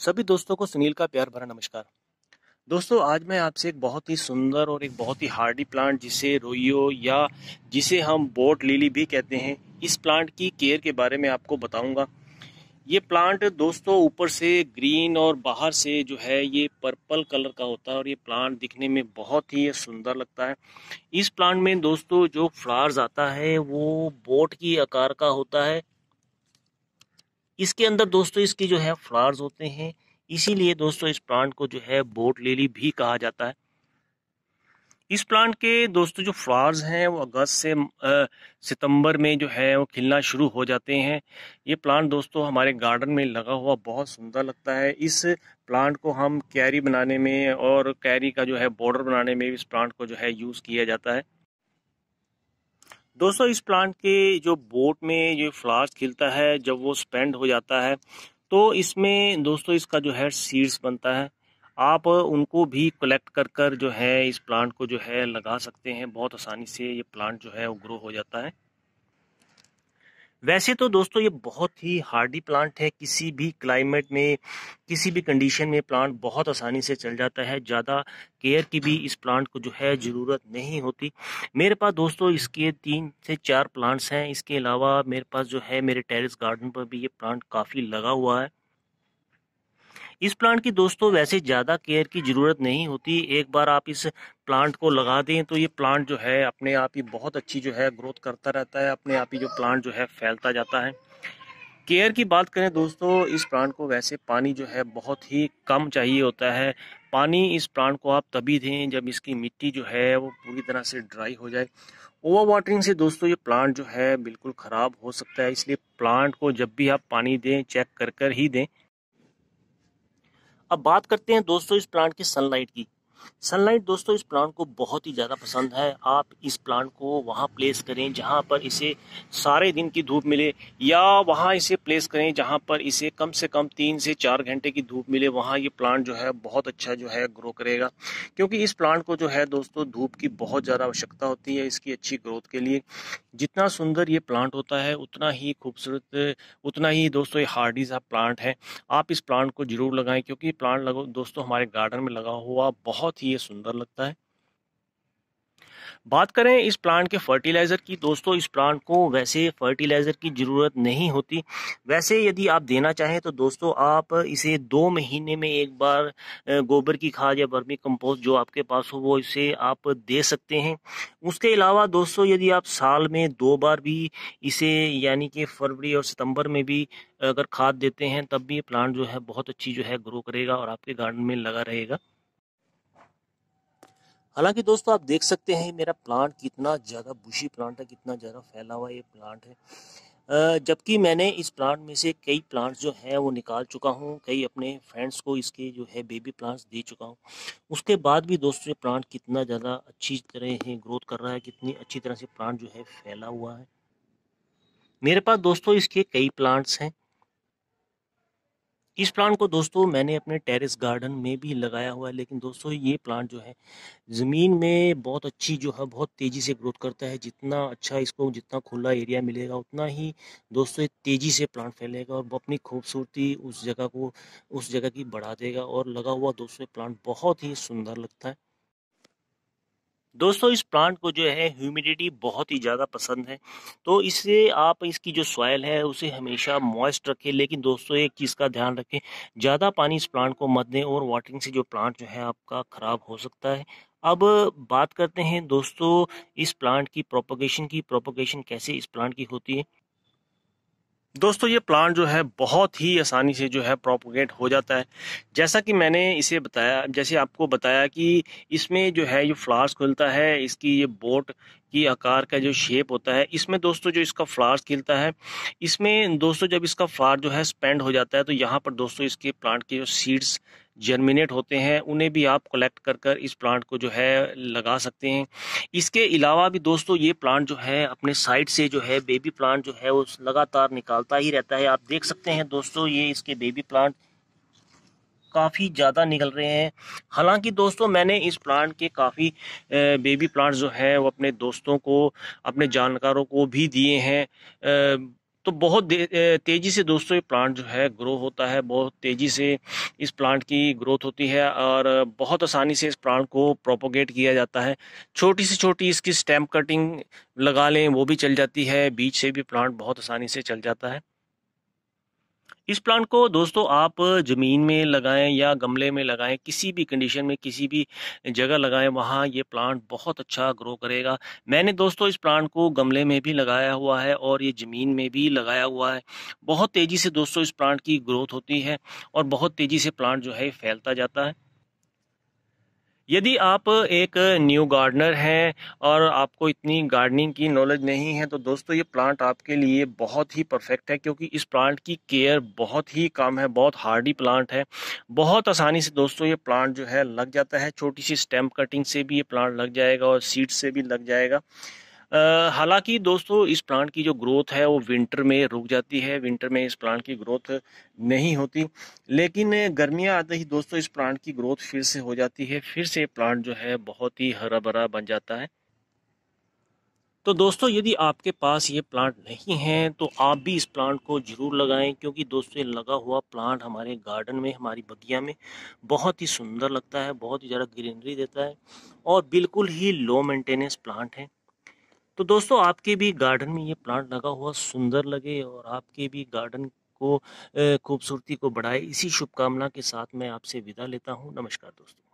सभी दोस्तों को सुनील का प्यार भरा नमस्कार दोस्तों आज मैं आपसे एक बहुत ही सुंदर और एक बहुत ही हार्डी प्लांट जिसे रोइयो या जिसे हम बोट लिली भी कहते हैं इस प्लांट की केयर के बारे में आपको बताऊंगा ये प्लांट दोस्तों ऊपर से ग्रीन और बाहर से जो है ये पर्पल कलर का होता है और ये प्लांट दिखने में बहुत ही सुंदर लगता है इस प्लांट में दोस्तों जो फ्लावर्स आता है वो बोट की आकार का होता है इसके अंदर दोस्तों इसके जो है फ्लावर्स होते हैं इसीलिए दोस्तों इस प्लांट को जो है बोट लेली भी कहा जाता है इस प्लांट के दोस्तों जो फ्लावर्स हैं वो अगस्त से सितंबर में जो है वो खिलना शुरू हो जाते हैं ये प्लांट दोस्तों हमारे गार्डन में लगा हुआ बहुत सुंदर लगता है इस प्लांट को हम कैरी बनाने में और कैरी का जो है बॉर्डर बनाने में इस प्लांट को जो है यूज़ किया जाता है दोस्तों इस प्लांट के जो बोट में जो फ्लावर्स खिलता है जब वो स्पेंड हो जाता है तो इसमें दोस्तों इसका जो है सीड्स बनता है आप उनको भी कलेक्ट कर कर जो है इस प्लांट को जो है लगा सकते हैं बहुत आसानी से ये प्लांट जो है वो ग्रो हो जाता है वैसे तो दोस्तों ये बहुत ही हार्डी प्लांट है किसी भी क्लाइमेट में किसी भी कंडीशन में प्लांट बहुत आसानी से चल जाता है ज़्यादा केयर की भी इस प्लांट को जो है ज़रूरत नहीं होती मेरे पास दोस्तों इसके तीन से चार प्लांट्स हैं इसके अलावा मेरे पास जो है मेरे टेरेस गार्डन पर भी ये प्लांट काफ़ी लगा हुआ है इस प्लांट की दोस्तों वैसे ज़्यादा केयर की ज़रूरत नहीं होती एक बार आप इस प्लांट को लगा दें तो ये प्लांट जो है अपने आप ही बहुत अच्छी जो है ग्रोथ करता रहता है अपने आप ही जो प्लांट जो है फैलता जाता है केयर की बात करें दोस्तों इस प्लांट को वैसे पानी जो है बहुत ही कम चाहिए होता है पानी इस प्लांट को आप तभी दें जब इसकी मिट्टी जो है वो पूरी तरह से ड्राई हो जाए ओवर वाटरिंग से दोस्तों ये प्लांट जो है बिल्कुल ख़राब हो सकता है इसलिए प्लांट को जब भी आप पानी दें चेक कर कर ही दें अब बात करते हैं दोस्तों इस प्लांट की सनलाइट की सनलाइट दोस्तों इस प्लांट को बहुत ही ज़्यादा पसंद है आप इस प्लांट को वहाँ प्लेस करें जहाँ पर इसे सारे दिन की धूप मिले या वहाँ इसे प्लेस करें जहाँ पर इसे कम से कम तीन से चार घंटे की धूप मिले वहाँ ये प्लांट जो है बहुत अच्छा जो है ग्रो करेगा क्योंकि इस प्लांट को जो है दोस्तों धूप की बहुत ज़्यादा आवश्यकता होती है इसकी अच्छी ग्रोथ के लिए जितना सुंदर ये प्लांट होता है उतना ही खूबसूरत उतना ही दोस्तों ये हार्डीज प्लांट है आप इस प्लांट को जरूर लगाएं क्योंकि ये प्लांट लगो दोस्तों हमारे गार्डन में लगा हुआ बहुत बहुत ही ये सुंदर लगता है बात करें इस प्लांट के फर्टिलाइज़र की दोस्तों इस प्लांट को वैसे फर्टिलाइज़र की ज़रूरत नहीं होती वैसे यदि आप देना चाहें तो दोस्तों आप इसे दो महीने में एक बार गोबर की खाद या बर्मी कंपोस्ट जो आपके पास हो वो इसे आप दे सकते हैं उसके अलावा दोस्तों यदि आप साल में दो बार भी इसे यानी कि फरवरी और सितंबर में भी अगर खाद देते हैं तब भी ये प्लांट जो है बहुत अच्छी जो है ग्रो करेगा और आपके गार्डन में लगा रहेगा हालांकि दोस्तों आप देख सकते हैं मेरा प्लांट कितना ज़्यादा बुशी प्लांट है कितना ज़्यादा फैला हुआ ये प्लांट है जबकि मैंने इस प्लांट में से कई प्लांट्स जो हैं वो निकाल चुका हूँ कई अपने फ्रेंड्स को इसके जो है बेबी प्लांट्स दे चुका हूँ उसके बाद भी दोस्तों ये प्लांट कितना ज़्यादा अच्छी तरह ग्रोथ कर रहा है कितनी अच्छी तरह से प्लांट जो है फैला हुआ है मेरे पास दोस्तों इसके कई प्लांट्स हैं इस प्लांट को दोस्तों मैंने अपने टेरेस गार्डन में भी लगाया हुआ है लेकिन दोस्तों ये प्लांट जो है ज़मीन में बहुत अच्छी जो है बहुत तेज़ी से ग्रोथ करता है जितना अच्छा इसको जितना खुला एरिया मिलेगा उतना ही दोस्तों ये तेज़ी से प्लांट फैलेगा और अपनी खूबसूरती उस जगह को उस जगह की बढ़ा देगा और लगा हुआ दोस्तों प्लांट बहुत ही सुंदर लगता है दोस्तों इस प्लांट को जो है ह्यूमिडिटी बहुत ही ज़्यादा पसंद है तो इससे आप इसकी जो सॉयल है उसे हमेशा मॉइस्ट रखें लेकिन दोस्तों एक चीज़ का ध्यान रखें ज़्यादा पानी इस प्लांट को मत दें और वाटरिंग से जो प्लांट जो है आपका ख़राब हो सकता है अब बात करते हैं दोस्तों इस प्लांट की प्रोपोगेशन की प्रोपोगेशन कैसे इस प्लांट की होती है दोस्तों ये प्लांट जो है बहुत ही आसानी से जो है प्रोपोगेट हो जाता है जैसा कि मैंने इसे बताया जैसे आपको बताया कि इसमें जो है ये फ्लावर्स खुलता है इसकी ये बोट की आकार का जो शेप होता है इसमें दोस्तों जो इसका फ्लावर्स खिलता है इसमें दोस्तों जब इसका फ्लावर जो है स्पेंड हो जाता है तो यहाँ पर दोस्तों इसके प्लांट के जो सीड्स जर्मिनेट होते हैं उन्हें भी आप कलेक्ट कर कर इस प्लांट को जो है लगा सकते हैं इसके अलावा भी दोस्तों ये प्लांट जो है अपने साइड से जो है बेबी प्लांट जो है वो लगातार निकालता ही रहता है आप देख सकते हैं दोस्तों ये इसके बेबी प्लांट काफ़ी ज़्यादा निकल रहे हैं हालांकि दोस्तों मैंने इस प्लांट के काफ़ी बेबी प्लांट जो है वो अपने दोस्तों को अपने जानकारों को भी दिए हैं तो बहुत तेज़ी से दोस्तों ये प्लांट जो है ग्रो होता है बहुत तेज़ी से इस प्लांट की ग्रोथ होती है और बहुत आसानी से इस प्लांट को प्रोपोगेट किया जाता है छोटी से छोटी इसकी स्टैम्प कटिंग लगा लें वो भी चल जाती है बीच से भी प्लांट बहुत आसानी से चल जाता है इस प्लांट को दोस्तों आप ज़मीन में लगाएं या गमले में लगाएं किसी भी कंडीशन में किसी भी जगह लगाएं वहाँ ये प्लांट बहुत अच्छा ग्रो करेगा मैंने दोस्तों इस प्लांट को गमले में भी लगाया हुआ है और ये ज़मीन में भी लगाया हुआ है बहुत तेज़ी से दोस्तों इस प्लांट की ग्रोथ होती है और बहुत तेज़ी से प्लांट जो है फैलता जाता है यदि आप एक न्यू गार्डनर हैं और आपको इतनी गार्डनिंग की नॉलेज नहीं है तो दोस्तों ये प्लांट आपके लिए बहुत ही परफेक्ट है क्योंकि इस प्लांट की केयर बहुत ही कम है बहुत हार्डी प्लांट है बहुत आसानी से दोस्तों ये प्लांट जो है लग जाता है छोटी सी स्टेम कटिंग से भी ये प्लांट लग जाएगा और सीड से भी लग जाएगा हालांकि दोस्तों इस प्लांट की जो ग्रोथ है वो विंटर में रुक जाती है विंटर में इस प्लांट की ग्रोथ नहीं होती लेकिन गर्मियाँ आते ही दोस्तों इस प्लांट की ग्रोथ फिर से हो जाती है फिर से प्लांट जो है बहुत ही हरा भरा बन जाता है तो दोस्तों यदि आपके पास ये प्लांट नहीं है तो आप भी इस प्लांट को ज़रूर लगाएं क्योंकि दोस्तों ये लगा हुआ प्लांट हमारे गार्डन में हमारी बगिया में बहुत ही सुंदर लगता है बहुत ही ज़्यादा ग्रीनरी देता है और बिल्कुल ही लो मेंटेनेंस प्लांट है तो दोस्तों आपके भी गार्डन में ये प्लांट लगा हुआ सुंदर लगे और आपके भी गार्डन को खूबसूरती को बढ़ाए इसी शुभकामना के साथ मैं आपसे विदा लेता हूँ नमस्कार दोस्तों